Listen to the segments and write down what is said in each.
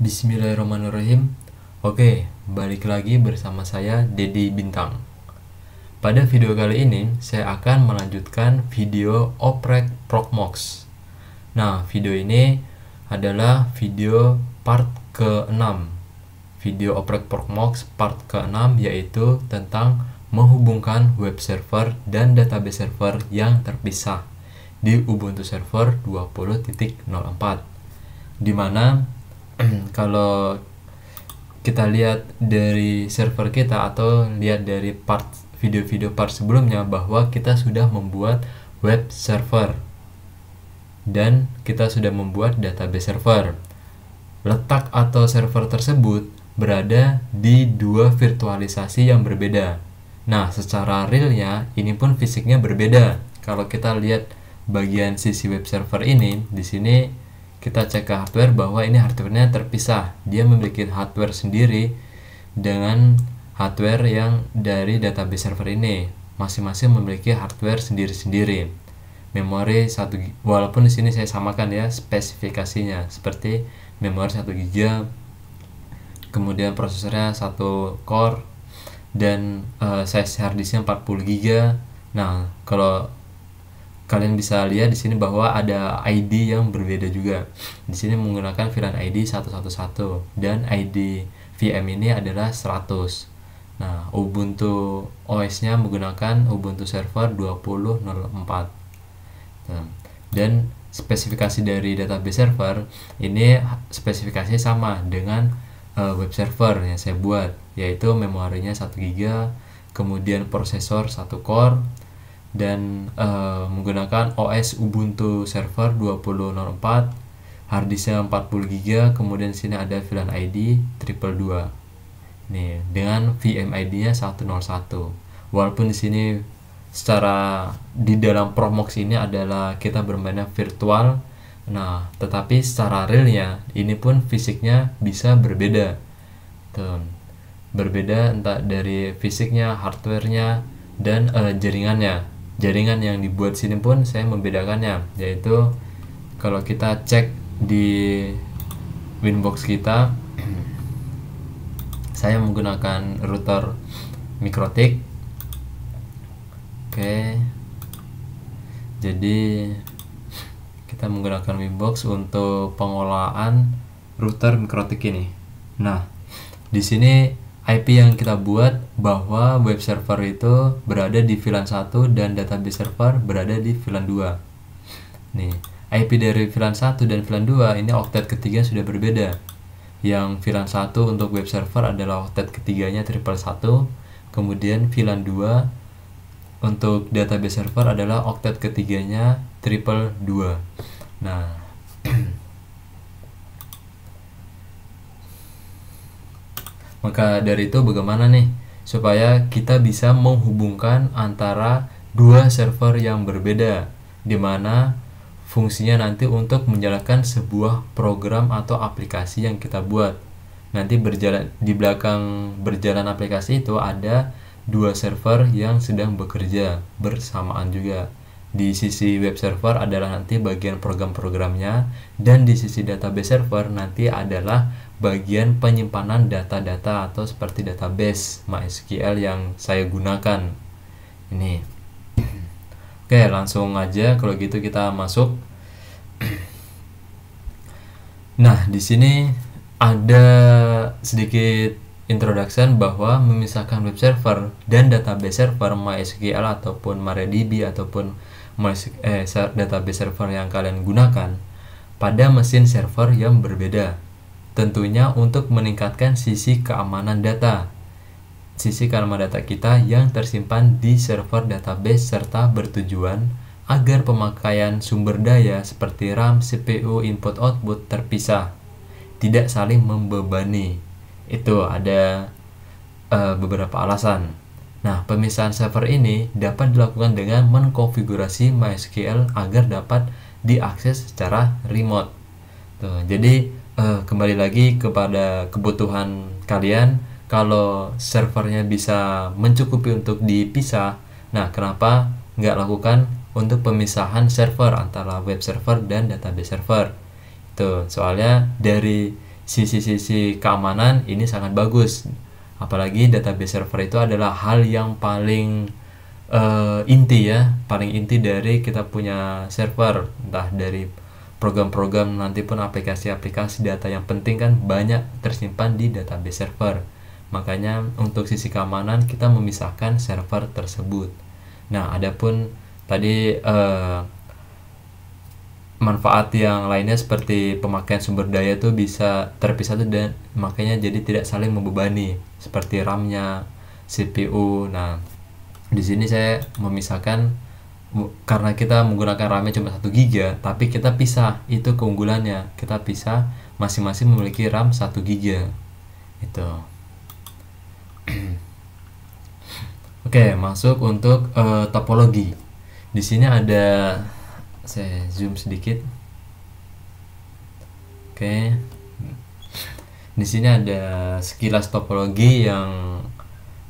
Bismillahirrahmanirrahim. Oke, balik lagi bersama saya Dedi Bintang. Pada video kali ini, saya akan melanjutkan video oprek Proxmox. Nah, video ini adalah video part ke-6. Video oprek Proxmox part ke-6 yaitu tentang menghubungkan web server dan database server yang terpisah di Ubuntu Server 20.04 di mana Hmm, kalau kita lihat dari server kita atau lihat dari part video-video part sebelumnya bahwa kita sudah membuat web server dan kita sudah membuat database server. Letak atau server tersebut berada di dua virtualisasi yang berbeda. Nah, secara realnya ini pun fisiknya berbeda. Kalau kita lihat bagian sisi web server ini, di sini kita cek ke hardware bahwa ini hardwarenya terpisah dia memiliki hardware sendiri dengan hardware yang dari database server ini masing-masing memiliki hardware sendiri-sendiri memori satu walaupun di sini saya samakan ya spesifikasinya seperti memori satu giga kemudian prosesornya satu core dan uh, size harddisknya 40 giga nah kalau kalian bisa lihat di sini bahwa ada ID yang berbeda juga. Di sini menggunakan VLAN ID 111 dan ID VM ini adalah 100. Nah, Ubuntu OS-nya menggunakan Ubuntu Server 20.04. Nah, dan spesifikasi dari database server ini spesifikasinya sama dengan uh, web server yang saya buat, yaitu memorinya 1 GB, kemudian prosesor 1 core, dan uh, menggunakan OS Ubuntu Server 2004 harddisknya 40 GB kemudian sini ada VLAN ID triple dua nih dengan VMID nya 101 walaupun di sini secara di dalam Promox ini adalah kita bermainnya virtual nah tetapi secara realnya ini pun fisiknya bisa berbeda tuh berbeda entah dari fisiknya hardwarenya dan uh, jaringannya jaringan yang dibuat sini pun saya membedakannya yaitu kalau kita cek di winbox kita saya menggunakan router mikrotik oke jadi kita menggunakan winbox untuk pengolahan router mikrotik ini nah di sini IP yang kita buat bahwa web server itu berada di VLAN 1 dan database server berada di VLAN 2. Nih, IP dari VLAN 1 dan VLAN 2 ini octet ketiga sudah berbeda. Yang VLAN 1 untuk web server adalah octet ketiganya triple 1, kemudian VLAN 2 untuk database server adalah octet ketiganya triple 2. Nah, Maka dari itu bagaimana nih supaya kita bisa menghubungkan antara dua server yang berbeda di mana fungsinya nanti untuk menjalankan sebuah program atau aplikasi yang kita buat. Nanti berjalan di belakang berjalan aplikasi itu ada dua server yang sedang bekerja bersamaan juga. Di sisi web server adalah nanti bagian program-programnya dan di sisi database server nanti adalah bagian penyimpanan data-data atau seperti database MySQL yang saya gunakan ini oke langsung aja kalau gitu kita masuk nah di sini ada sedikit introduction bahwa memisahkan web server dan database server MySQL ataupun MariaDB ataupun MySQL, eh, database server yang kalian gunakan pada mesin server yang berbeda Tentunya untuk meningkatkan sisi keamanan data. Sisi keamanan data kita yang tersimpan di server database serta bertujuan agar pemakaian sumber daya seperti RAM, CPU, input output terpisah, tidak saling membebani. Itu ada uh, beberapa alasan. Nah, pemisahan server ini dapat dilakukan dengan mengkonfigurasi MySQL agar dapat diakses secara remote. Tuh, jadi uh, kembali lagi kepada kebutuhan kalian kalau servernya bisa mencukupi untuk dipisah nah kenapa nggak lakukan untuk pemisahan server antara web server dan database server itu soalnya dari sisi-sisi keamanan ini sangat bagus apalagi database server itu adalah hal yang paling uh, inti ya paling inti dari kita punya server entah dari program-program nanti pun aplikasi-aplikasi data yang penting kan banyak tersimpan di database server. Makanya untuk sisi keamanan kita memisahkan server tersebut. Nah, adapun tadi eh, manfaat yang lainnya seperti pemakaian sumber daya itu bisa terpisah tuh dan makanya jadi tidak saling membebani seperti RAM-nya, CPU. Nah, di sini saya memisahkan karena kita menggunakan RAM cuma 1 giga tapi kita pisah itu keunggulannya kita pisah masing-masing memiliki RAM 1 giga itu Oke, okay, masuk untuk uh, topologi. Di sini ada saya zoom sedikit. Oke. Okay. Di sini ada sekilas topologi yang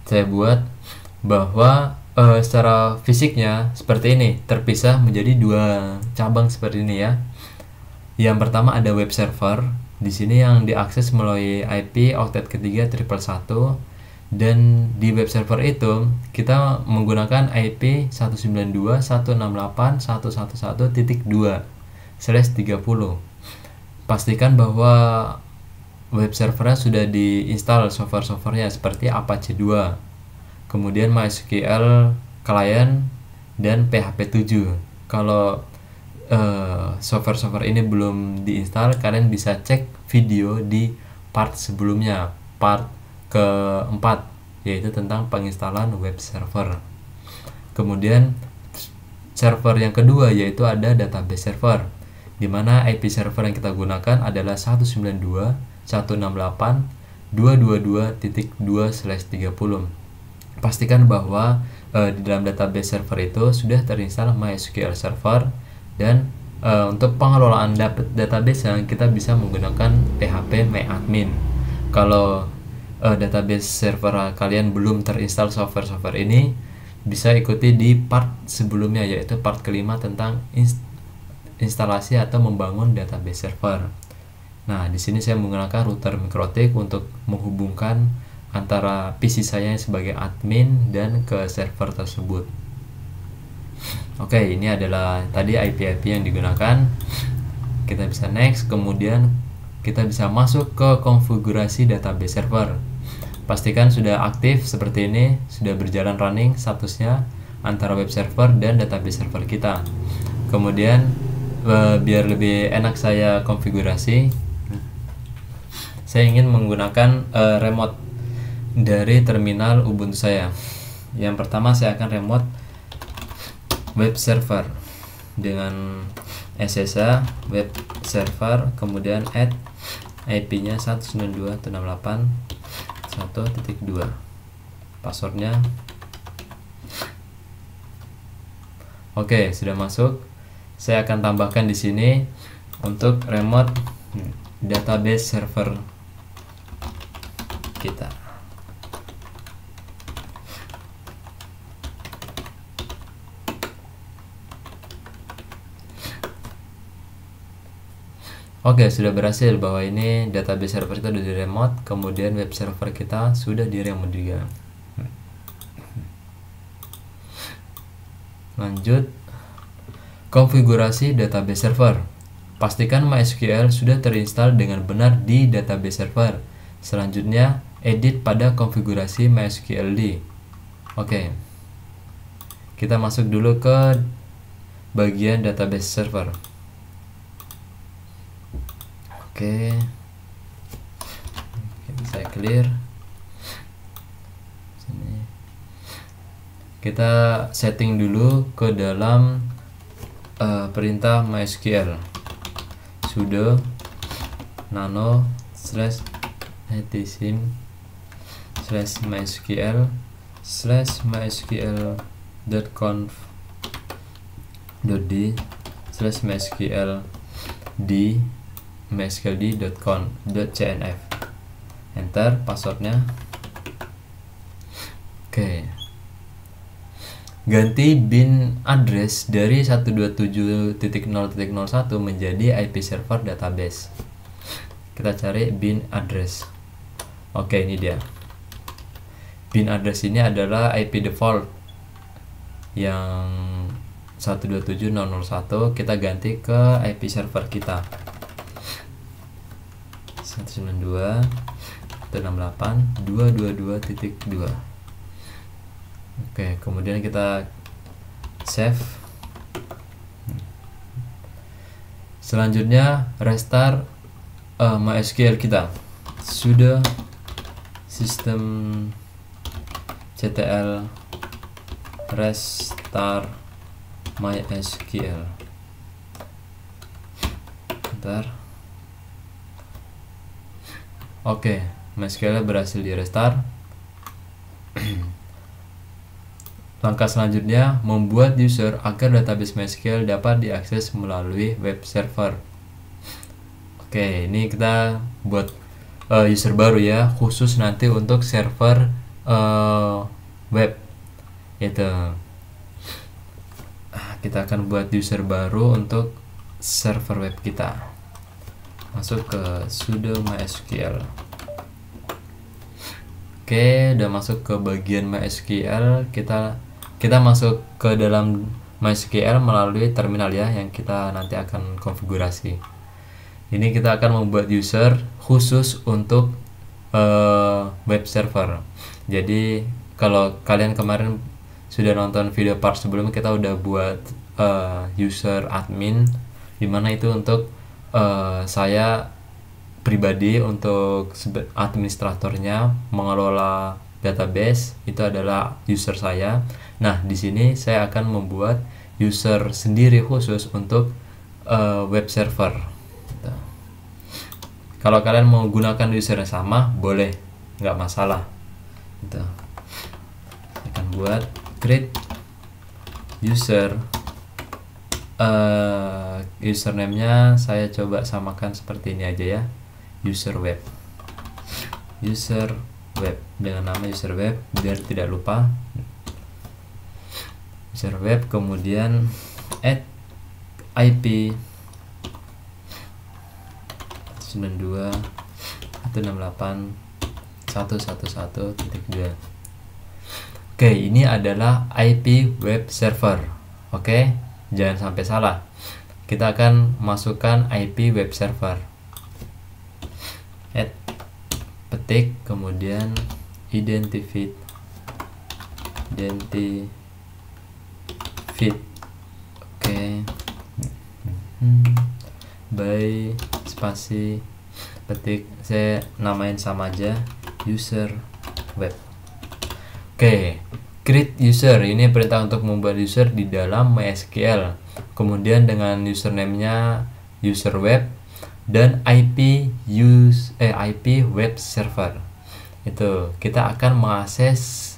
saya buat bahwa uh, secara fisiknya seperti ini terpisah menjadi dua cabang seperti ini ya yang pertama ada web server di sini yang diakses melalui IP octet ketiga triple satu dan di web server itu kita menggunakan IP 192.168.111.2 slash 30 pastikan bahwa web servernya sudah diinstal software-softwarenya seperti Apache 2 kemudian MySQL client dan PHP 7 kalau software eh, software-software ini belum diinstal kalian bisa cek video di part sebelumnya part keempat yaitu tentang penginstalan web server kemudian server yang kedua yaitu ada database server Dimana IP server yang kita gunakan adalah 192.168.222.2/30 pastikan bahwa uh, di dalam database server itu sudah terinstal MySQL Server dan uh, untuk pengelolaan database yang kita bisa menggunakan PHP MyAdmin. Kalau uh, database server kalian belum terinstal software-software ini, bisa ikuti di part sebelumnya yaitu part kelima tentang inst instalasi atau membangun database server. Nah, di sini saya menggunakan router mikrotik untuk menghubungkan antara PC saya sebagai admin dan ke server tersebut. Oke, okay, ini adalah tadi IP-IP yang digunakan. Kita bisa next, kemudian kita bisa masuk ke konfigurasi database server. Pastikan sudah aktif seperti ini, sudah berjalan running statusnya antara web server dan database server kita. Kemudian eh, biar lebih enak saya konfigurasi, saya ingin menggunakan eh, remote dari terminal Ubuntu saya. Yang pertama saya akan remote web server dengan SSH web server kemudian add IP-nya 192.168.1.2 passwordnya Oke sudah masuk saya akan tambahkan di sini untuk remote database server kita Oke, okay, sudah berhasil bahwa ini database server kita sudah di remote, kemudian web server kita sudah di remote juga. Lanjut, konfigurasi database server. Pastikan MySQL sudah terinstall dengan benar di database server. Selanjutnya, edit pada konfigurasi MySQL di. Oke, okay. kita masuk dulu ke bagian database server oke okay. saya clear sini kita setting dulu ke dalam uh, perintah MySQL sudo nano slash netizen slash mysql slash mysql dot conf dot d slash mysql d mysqld.com.cnf enter passwordnya oke okay. ganti bin address dari 127.0.01 menjadi IP server database kita cari bin address oke okay, ini dia bin address ini adalah IP default yang 127.0.01 kita ganti ke IP server kita 192 titik oke kemudian kita save selanjutnya restart uh, MySQL kita sudah sistem ctl restart mysql bentar Oke, MySQL berhasil di restart. Langkah selanjutnya membuat user agar database MySQL dapat diakses melalui web server. Oke, ini kita buat uh, user baru ya, khusus nanti untuk server uh, web. Itu. Kita akan buat user baru untuk server web kita masuk ke sudo mysql oke udah masuk ke bagian mysql kita kita masuk ke dalam mysql melalui terminal ya yang kita nanti akan konfigurasi ini kita akan membuat user khusus untuk uh, web server jadi kalau kalian kemarin sudah nonton video part sebelumnya kita udah buat uh, user admin dimana itu untuk uh, saya pribadi untuk administratornya mengelola database itu adalah user saya. Nah, di sini saya akan membuat user sendiri khusus untuk uh, web server. Kalau kalian mau gunakan user yang sama, boleh, nggak masalah. Kita gitu. akan buat create user uh, username-nya saya coba samakan seperti ini aja ya user web user web dengan nama user web biar tidak lupa user web kemudian add IP 92 168 111.2 Oke, ini adalah IP web server. Oke jangan sampai salah kita akan masukkan IP web server add petik kemudian identify identify oke okay. hmm. by spasi petik saya namain sama aja user web oke okay create user ini perintah untuk membuat user di dalam MySQL kemudian dengan username-nya user web dan IP use eh IP web server itu kita akan mengakses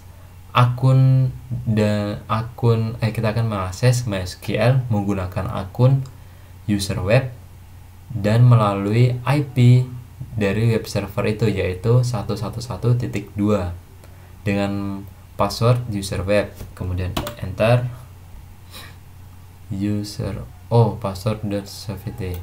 akun dan akun eh kita akan mengakses MySQL menggunakan akun user web dan melalui IP dari web server itu yaitu 111.2 dengan password user web kemudian enter user oh password dan cvt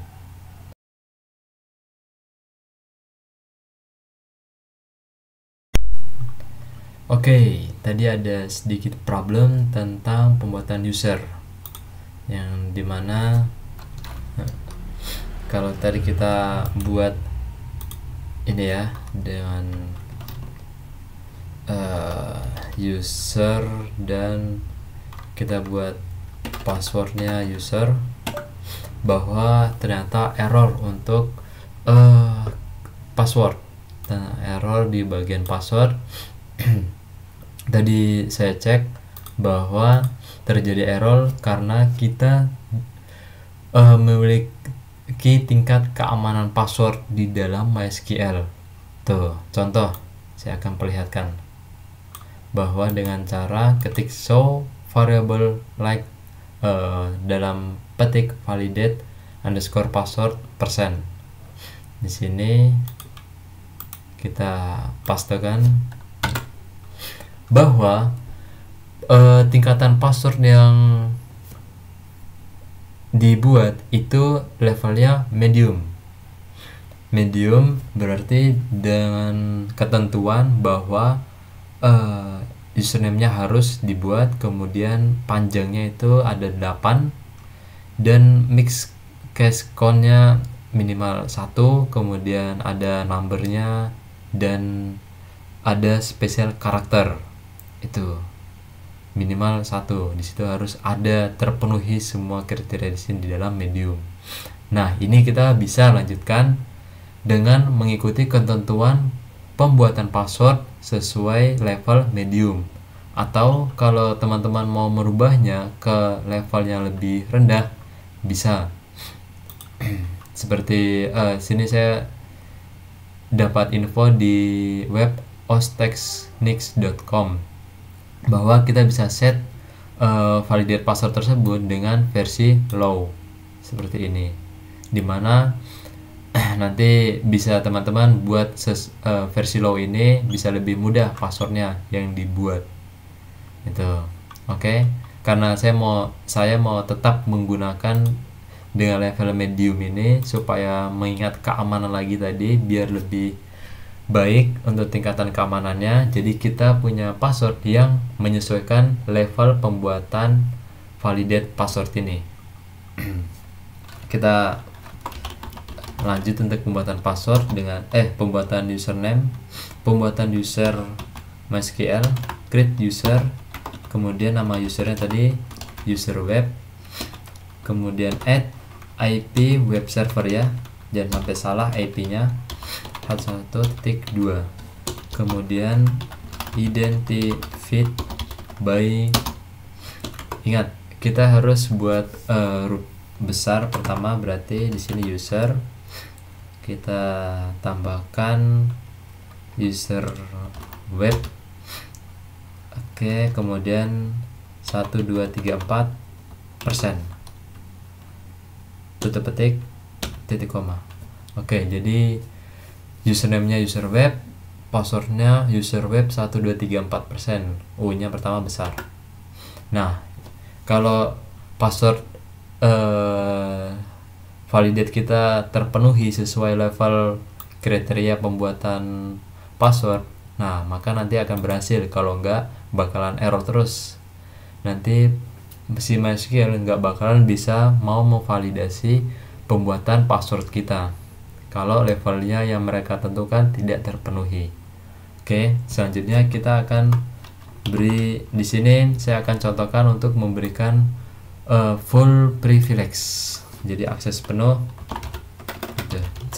Oke, okay, tadi ada sedikit problem tentang pembuatan user yang dimana eh, kalau tadi kita buat ini ya dengan uh, user dan kita buat passwordnya user bahwa ternyata error untuk uh, password dan error di bagian password tadi saya cek bahwa terjadi error karena kita uh, memiliki tingkat keamanan password di dalam MySQL tuh contoh saya akan perlihatkan bahwa dengan cara ketik show variable like uh, dalam petik validate underscore password persen di sini kita pastekan bahwa uh, tingkatan password yang dibuat itu levelnya medium medium berarti dengan ketentuan bahwa uh, username-nya harus dibuat kemudian panjangnya itu ada 8 dan mix cash count-nya minimal 1 kemudian ada numbernya dan ada special karakter itu minimal satu di situ harus ada terpenuhi semua kriteria di sini di dalam medium nah ini kita bisa lanjutkan dengan mengikuti ketentuan pembuatan password sesuai level medium. Atau kalau teman-teman mau merubahnya ke level yang lebih rendah, bisa. Seperti uh, sini saya dapat info di web ostexnix.com bahwa kita bisa set uh, validate password tersebut dengan versi low seperti ini dimana nanti bisa teman-teman buat ses, uh, versi low ini bisa lebih mudah passwordnya yang dibuat itu oke okay? karena saya mau saya mau tetap menggunakan dengan level medium ini supaya mengingat keamanan lagi tadi biar lebih baik untuk tingkatan keamanannya jadi kita punya password yang menyesuaikan level pembuatan validate password ini kita lanjut untuk pembuatan password dengan eh pembuatan username pembuatan user MySQL create user kemudian nama usernya tadi user web kemudian add IP web server ya jangan sampai salah IP nya 11.2 kemudian identify by ingat kita harus buat uh, besar pertama berarti di sini user kita tambahkan user web oke kemudian 1234 persen tutup petik titik koma oke jadi username-nya user web passwordnya user web 1234 persen U nya pertama besar nah kalau password eh, validate kita terpenuhi sesuai level kriteria pembuatan password nah maka nanti akan berhasil kalau enggak bakalan error terus nanti si MySQL enggak bakalan bisa mau memvalidasi pembuatan password kita kalau levelnya yang mereka tentukan tidak terpenuhi oke selanjutnya kita akan beri di sini saya akan contohkan untuk memberikan uh, full privilege jadi akses penuh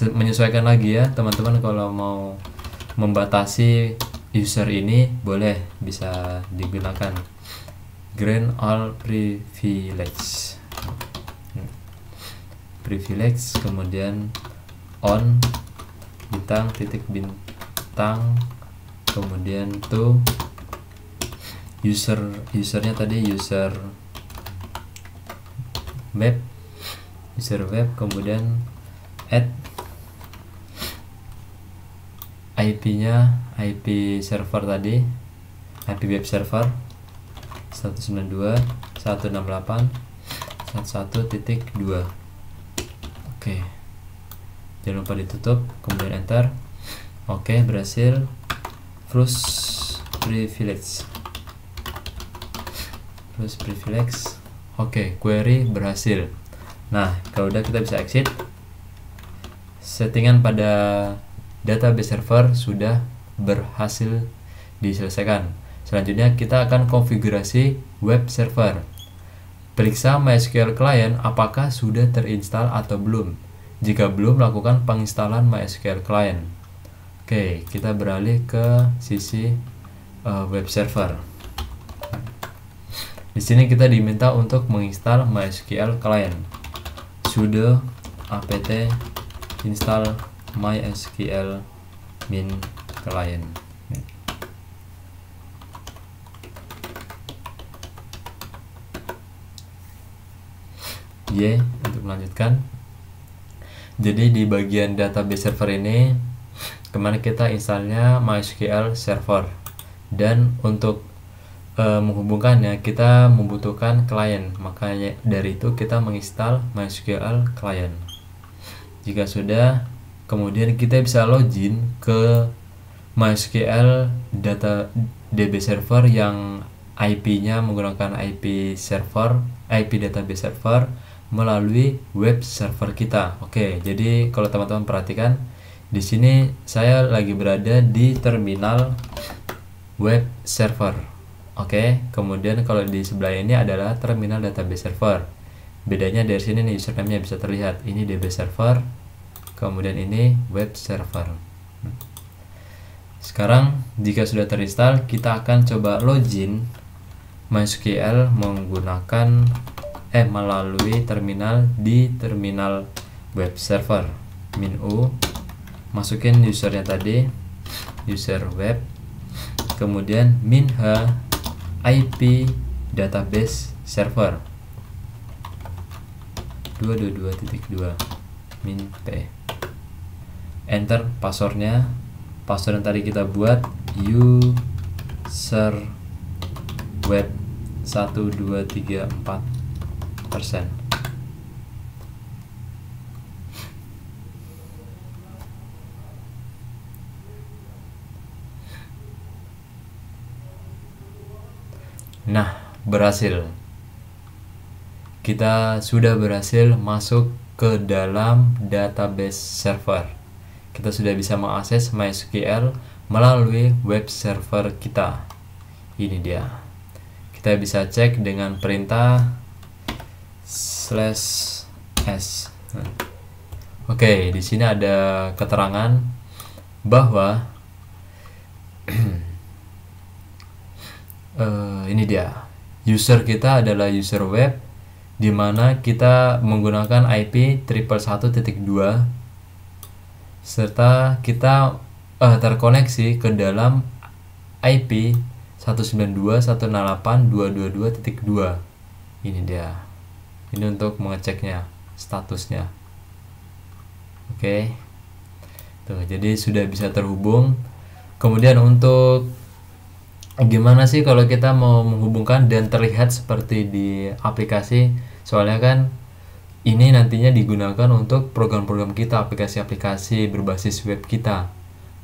menyesuaikan lagi ya teman-teman kalau mau membatasi user ini boleh bisa digunakan grant all privilege hmm. privilege kemudian on bintang titik bintang kemudian to user usernya tadi user map user web kemudian add IP-nya IP server tadi IP web server 192 168 oke jangan lupa ditutup kemudian enter oke berhasil first privilege first privilege oke query berhasil nah kalau udah kita bisa exit settingan pada database server sudah berhasil diselesaikan selanjutnya kita akan konfigurasi web server periksa MySQL client apakah sudah terinstall atau belum jika belum lakukan penginstalan MySQL client Oke, kita beralih ke sisi uh, web server. Di sini kita diminta untuk menginstal MySQL client sudo apt install mysql min client Y untuk melanjutkan jadi di bagian database server ini kemarin kita installnya MySQL server dan untuk e, menghubungkannya kita membutuhkan klien makanya dari itu kita menginstal MySQL client jika sudah kemudian kita bisa login ke MySQL data DB server yang IP-nya menggunakan IP server, IP database server melalui web server kita. Oke, jadi kalau teman-teman perhatikan di sini saya lagi berada di terminal web server. Oke, kemudian kalau di sebelah ini adalah terminal database server. Bedanya dari sini nih username-nya bisa terlihat. Ini DB server, kemudian ini web server. Sekarang jika sudah terinstall, kita akan coba login MySQL menggunakan eh melalui terminal di terminal web server Min u, masukin usernya tadi user web kemudian min h. IP database server 222.2 min p enter passwordnya password yang tadi kita buat user web 1234 persen Nah, berhasil. Kita sudah berhasil masuk ke dalam database server. Kita sudah bisa mengakses MySQL melalui web server kita. Ini dia. Kita bisa cek dengan perintah slash s. Oke, di sini ada keterangan bahwa uh, ini dia user kita adalah user web di mana kita menggunakan IP 111.2 serta kita uh, terkoneksi ke dalam IP 192.168.222.2 ini dia ini untuk mengeceknya statusnya oke okay. jadi sudah bisa terhubung kemudian untuk gimana sih kalau kita mau menghubungkan dan terlihat seperti di aplikasi soalnya kan ini nantinya digunakan untuk program-program kita aplikasi-aplikasi berbasis web kita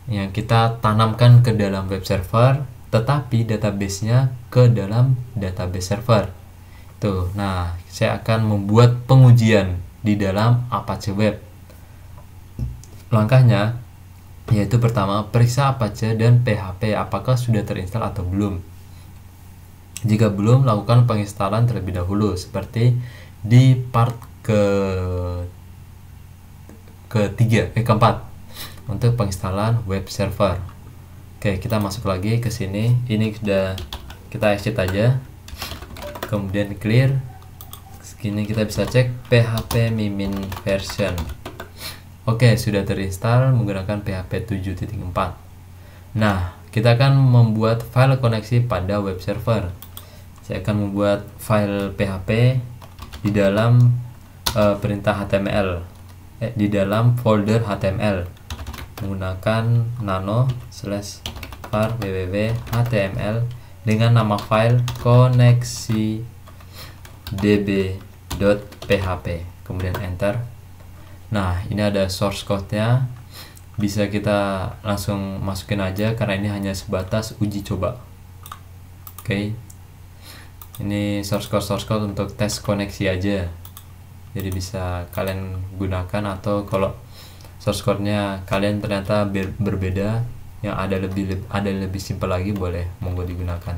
yang kita tanamkan ke dalam web server tetapi databasenya ke dalam database server tuh nah saya akan membuat pengujian di dalam Apache Web langkahnya yaitu pertama periksa Apache dan PHP apakah sudah terinstal atau belum. Jika belum, lakukan penginstalan terlebih dahulu seperti di part ke ketiga eh keempat untuk penginstalan web server. Oke, kita masuk lagi ke sini. Ini sudah kita exit aja. Kemudian clear. Segini kita bisa cek PHP mimin version. Oke, sudah terinstall menggunakan PHP 7.4. Nah, kita akan membuat file koneksi pada web server. Saya akan membuat file PHP di dalam uh, perintah HTML, eh, di dalam folder HTML menggunakan nano slash var www html dengan nama file koneksi db.php kemudian enter nah ini ada source code-nya bisa kita langsung masukin aja karena ini hanya sebatas uji coba oke okay. ini source code source code untuk tes koneksi aja jadi bisa kalian gunakan atau kalau source code-nya kalian ternyata ber berbeda yang ada lebih ada lebih simpel lagi boleh monggo digunakan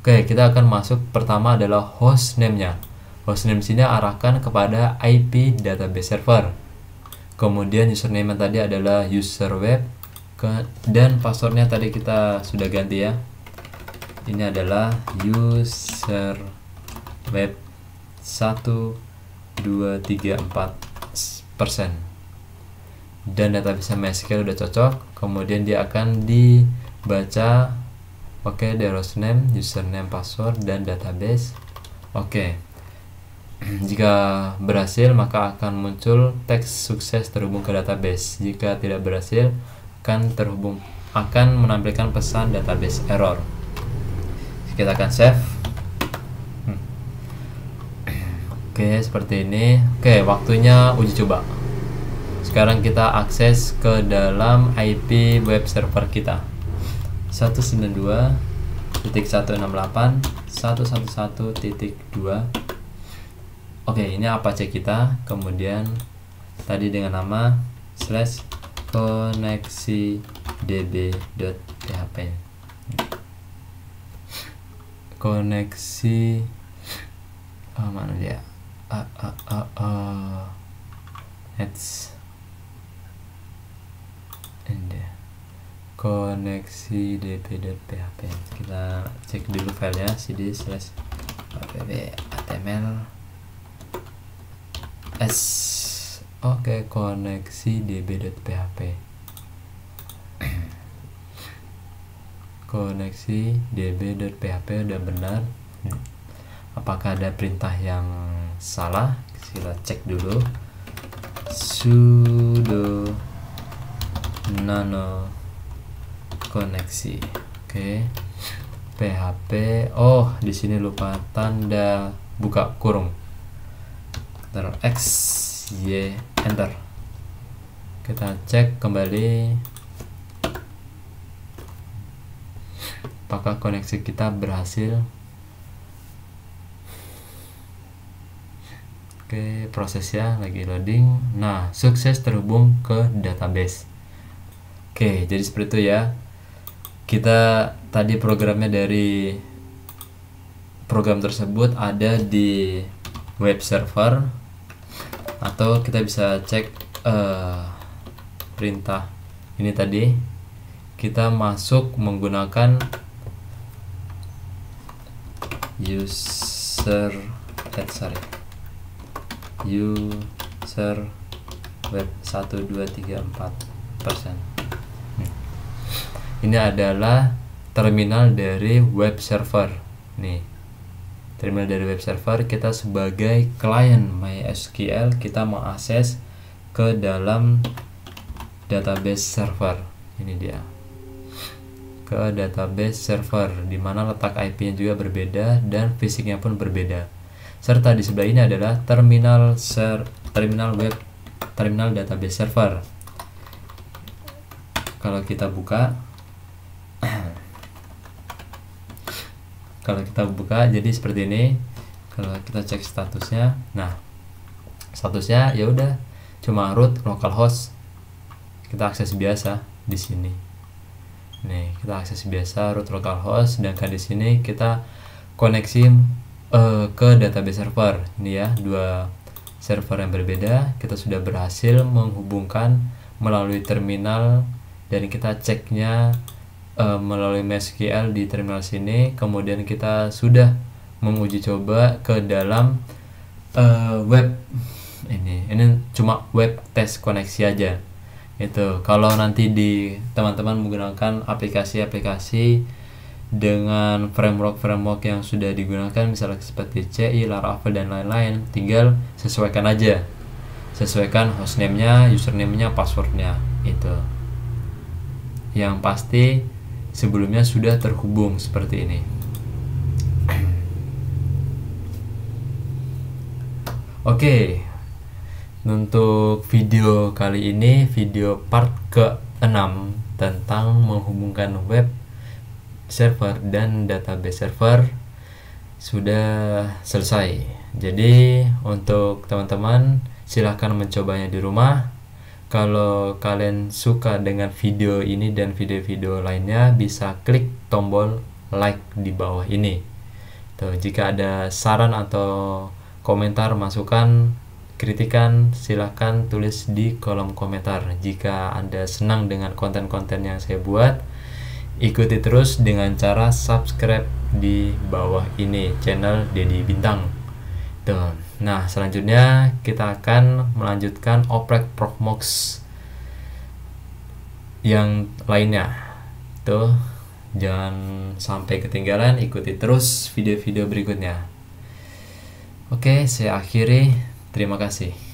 oke kita akan masuk pertama adalah host name nya host name sini arahkan kepada IP database server kemudian username tadi adalah user web ke, dan passwordnya tadi kita sudah ganti ya ini adalah user web 1234 persen dan data database MySQL udah cocok kemudian dia akan dibaca oke okay, the username, username, password dan database oke okay. Jika berhasil, maka akan muncul teks sukses terhubung ke database. Jika tidak berhasil, akan terhubung akan menampilkan pesan database error. Kita akan save. Oke, seperti ini. Oke, waktunya uji coba. Sekarang kita akses ke dalam IP web server kita. titik 2 Oke, okay, ini apa cek kita. Kemudian tadi dengan nama slash koneksi db.php koneksi oh, ah, mana dia ah ah ah ah heads and koneksi dp.php kita cek dulu filenya cd slash app html. S Oke, okay, koneksi db.php. koneksi db.php udah benar. Apakah ada perintah yang salah? sila cek dulu. sudo nano koneksi. Oke. Okay. PHP. Oh, di sini lupa tanda buka kurung Enter X Y Enter kita cek kembali apakah koneksi kita berhasil oke prosesnya lagi loading nah sukses terhubung ke database oke jadi seperti itu ya kita tadi programnya dari program tersebut ada di web server atau kita bisa cek uh, perintah ini tadi kita masuk menggunakan user eh, sorry user web 1234 persen ini adalah terminal dari web server nih terminal dari web server kita sebagai klien MySQL kita mengakses ke dalam database server ini dia ke database server di mana letak IP-nya juga berbeda dan fisiknya pun berbeda serta di sebelah ini adalah terminal ser terminal web terminal database server kalau kita buka kalau kita buka jadi seperti ini kalau kita cek statusnya nah statusnya ya udah cuma root localhost kita akses biasa di sini nih kita akses biasa root localhost sedangkan di sini kita koneksi uh, ke database server ini ya dua server yang berbeda kita sudah berhasil menghubungkan melalui terminal dan kita ceknya uh, melalui MySQL di terminal sini kemudian kita sudah menguji coba ke dalam uh, web ini ini cuma web test koneksi aja itu kalau nanti di teman-teman menggunakan aplikasi-aplikasi dengan framework-framework yang sudah digunakan misalnya seperti CI, Laravel dan lain-lain tinggal sesuaikan aja sesuaikan hostname-nya, username-nya, password-nya itu yang pasti sebelumnya sudah terhubung seperti ini. Oke, okay. untuk video kali ini, video part ke-6 tentang menghubungkan web server dan database server sudah selesai. Jadi, untuk teman-teman, silahkan mencobanya di rumah kalau kalian suka dengan video ini dan video-video lainnya, bisa klik tombol like di bawah ini. Tuh, jika ada saran atau komentar, masukan, kritikan, silahkan tulis di kolom komentar. Jika Anda senang dengan konten-konten yang saya buat, ikuti terus dengan cara subscribe di bawah ini channel Dedi Bintang. Tuh. Nah, selanjutnya kita akan melanjutkan oprek proxmox yang lainnya. Tuh, jangan sampai ketinggalan, ikuti terus video-video berikutnya. Oke, saya akhiri. Terima kasih.